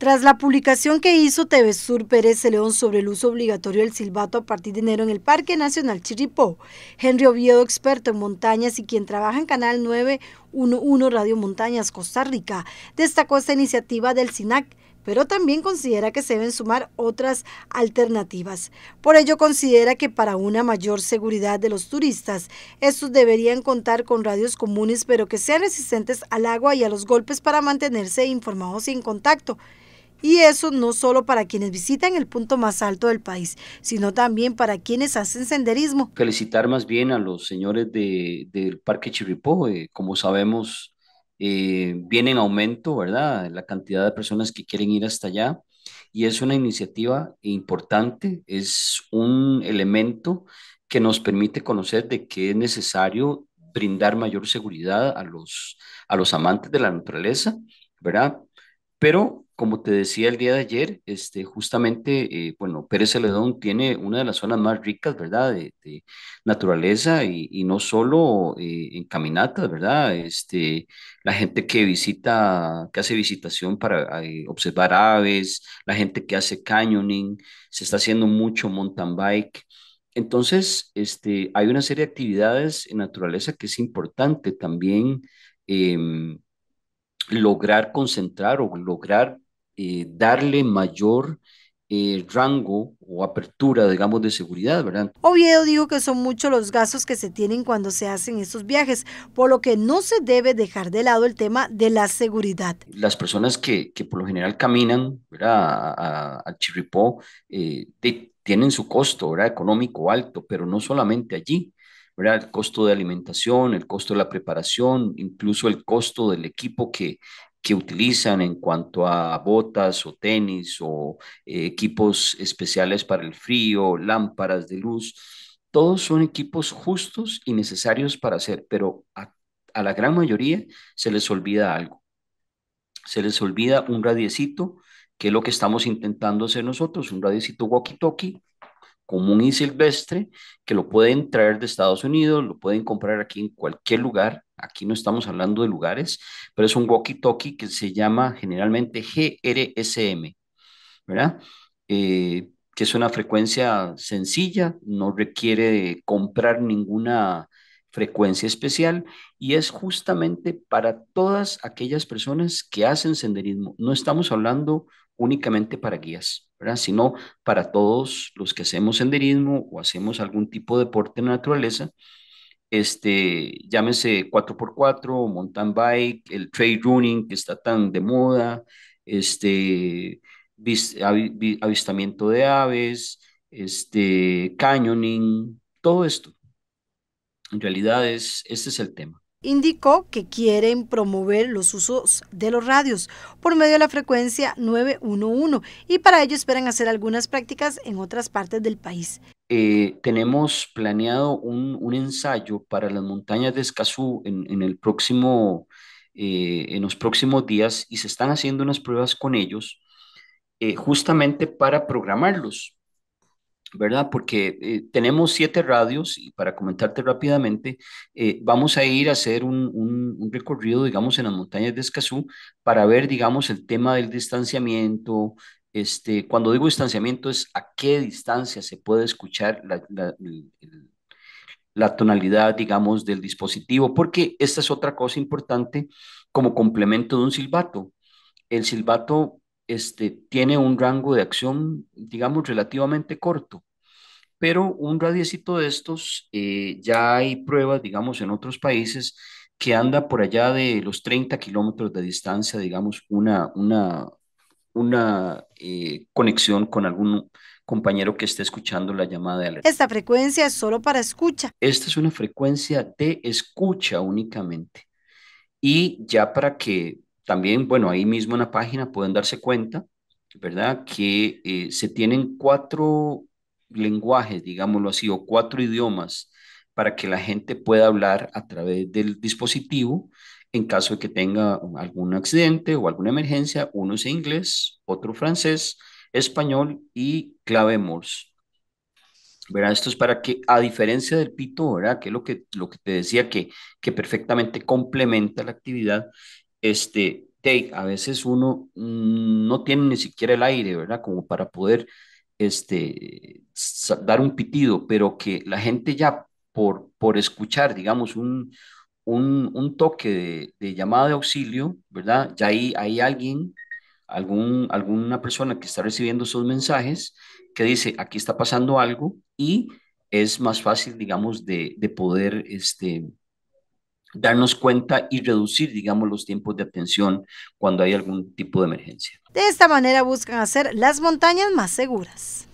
Tras la publicación que hizo TV Sur Pérez León sobre el uso obligatorio del silbato a partir de enero en el Parque Nacional Chiripó, Henry Oviedo, experto en montañas y quien trabaja en Canal 911 Radio Montañas Costa Rica, destacó esta iniciativa del SINAC pero también considera que se deben sumar otras alternativas. Por ello considera que para una mayor seguridad de los turistas, estos deberían contar con radios comunes, pero que sean resistentes al agua y a los golpes para mantenerse informados y en contacto y eso no solo para quienes visitan el punto más alto del país, sino también para quienes hacen senderismo. Felicitar más bien a los señores de, del Parque Chirripó, eh, como sabemos, eh, viene en aumento, ¿verdad? La cantidad de personas que quieren ir hasta allá. Y es una iniciativa importante, es un elemento que nos permite conocer de que es necesario brindar mayor seguridad a los, a los amantes de la naturaleza, ¿verdad? Pero como te decía el día de ayer, este, justamente, eh, bueno, Pérez Celedón tiene una de las zonas más ricas, ¿verdad?, de, naturaleza y, no solo eh, en caminatas, ¿verdad? Este, la gente que visita, que hace visitación para eh, observar aves, la gente que hace canyoning, se está haciendo mucho mountain bike. Entonces, este, hay una serie de actividades en naturaleza que es importante también em, lograr concentrar o lograr eh, darle mayor eh, rango o apertura, digamos, de seguridad, ¿verdad? Oviedo dijo que son muchos los gastos que se tienen cuando se hacen estos viajes, por lo que no se debe dejar de lado el tema de la seguridad. Las personas que, por lo general caminan, A, a, Chirripó, eh, tienen su costo, ¿verdad? Económico alto, pero no solamente allí. ¿verdad? El costo de alimentación, el costo de la preparación, incluso el costo del equipo que, que utilizan en cuanto a botas o tenis o eh, equipos especiales para el frío, lámparas de luz, todos son equipos justos y necesarios para hacer, pero a, a la gran mayoría se les olvida algo. Se les olvida un radiecito, que es lo que estamos intentando hacer nosotros, un radiecito walkie-talkie común y silvestre que lo pueden traer de Estados Unidos, lo pueden comprar aquí en cualquier lugar. Aquí no estamos hablando de lugares, pero es un walkie-talkie que se llama generalmente GRSM, ¿verdad? Eh, que es una frecuencia sencilla, no requiere comprar ninguna frecuencia especial y es justamente para todas aquellas personas que hacen senderismo. No estamos hablando únicamente para guías, ¿verdad? sino para todos los que hacemos senderismo o hacemos algún tipo de deporte en la naturaleza, este, llámese 4x4, mountain bike, el trail running que está tan de moda, este, avistamiento de aves, este, canyoning, todo esto. En realidad es, este es el tema. Indicó que quieren promover los usos de los radios por medio de la frecuencia 911 y para ello esperan hacer algunas prácticas en otras partes del país. Eh, tenemos planeado un, ensayo para las montañas de Escazú eh, en, los próximos días y se están haciendo unas pruebas con ellos eh, justamente para programarlos, ¿verdad? Porque eh, tenemos siete radios y para comentarte rápidamente, eh, vamos a ir a hacer un, un, recorrido, digamos, en las montañas de Escazú para ver, digamos, el tema del distanciamiento. Este, cuando digo distanciamiento es a qué distancia se puede escuchar la, la tonalidad, digamos, del dispositivo, porque esta es otra cosa importante como complemento de un silbato. El silbato este, tiene un rango de acción, digamos, relativamente corto. Pero un radiecito de estos, eh, ya hay pruebas, digamos, en otros países que anda por allá de los 30 kilómetros de distancia, digamos, una, una, una eh, conexión con algún compañero que esté escuchando la llamada de alerta. Esta frecuencia es solo para escucha. Esta es una frecuencia de escucha únicamente. Y ya para que también, bueno, ahí mismo en la página pueden darse cuenta, ¿verdad? Que eh, se tienen cuatro lenguajes, digámoslo así, o cuatro idiomas para que la gente pueda hablar a través del dispositivo en caso de que tenga algún accidente o alguna emergencia. Uno es inglés, otro francés, español y clave Morse. ¿verdad? Esto es para que, a diferencia del pito, ¿verdad? Que es lo que, lo que te decía, que, que perfectamente complementa la actividad, este, a veces uno mm, no tiene ni siquiera el aire, ¿verdad? Como para poder este, dar un pitido, pero que la gente ya por, por escuchar, digamos, un, un, toque de, llamada de auxilio, ¿verdad? Ya ahí hay alguien, algún, alguna persona que está recibiendo esos mensajes que dice, aquí está pasando algo y es más fácil, digamos, de, de poder este, darnos cuenta y reducir, digamos, los tiempos de atención cuando hay algún tipo de emergencia. De esta manera buscan hacer las montañas más seguras.